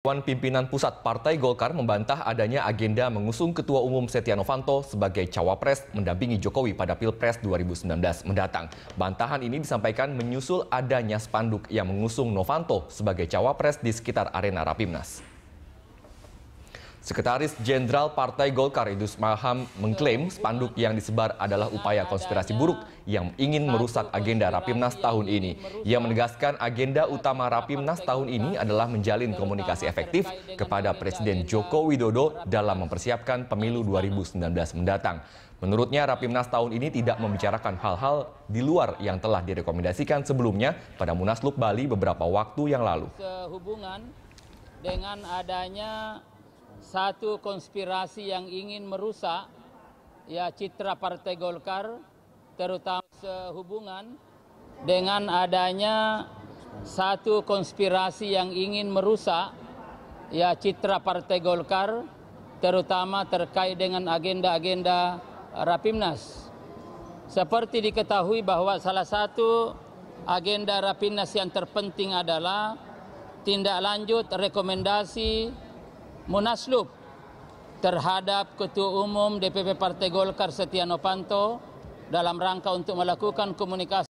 Dewan Pimpinan Pusat Partai Golkar membantah adanya agenda mengusung Ketua Umum Setia Novanto sebagai cawapres mendampingi Jokowi pada Pilpres 2019 mendatang. Bantahan ini disampaikan menyusul adanya spanduk yang mengusung Novanto sebagai cawapres di sekitar arena Rapimnas. Sekretaris Jenderal Partai Golkar Idus Maham mengklaim spanduk yang disebar adalah upaya konspirasi buruk yang ingin merusak agenda Rapimnas tahun ini. Ia menegaskan agenda utama Rapimnas tahun ini adalah menjalin komunikasi efektif kepada Presiden Joko Widodo dalam mempersiapkan pemilu 2019 mendatang. Menurutnya Rapimnas tahun ini tidak membicarakan hal-hal di luar yang telah direkomendasikan sebelumnya pada Munaslup Bali beberapa waktu yang lalu. Sehubungan dengan adanya satu konspirasi yang ingin merusak ya citra Partai Golkar terutama sehubungan dengan adanya satu konspirasi yang ingin merusak ya citra Partai Golkar terutama terkait dengan agenda-agenda Rapimnas. Seperti diketahui bahwa salah satu agenda Rapimnas yang terpenting adalah tindak lanjut rekomendasi munaslub terhadap Ketua Umum DPP Partai Golkar Setia Novanto dalam rangka untuk melakukan komunikasi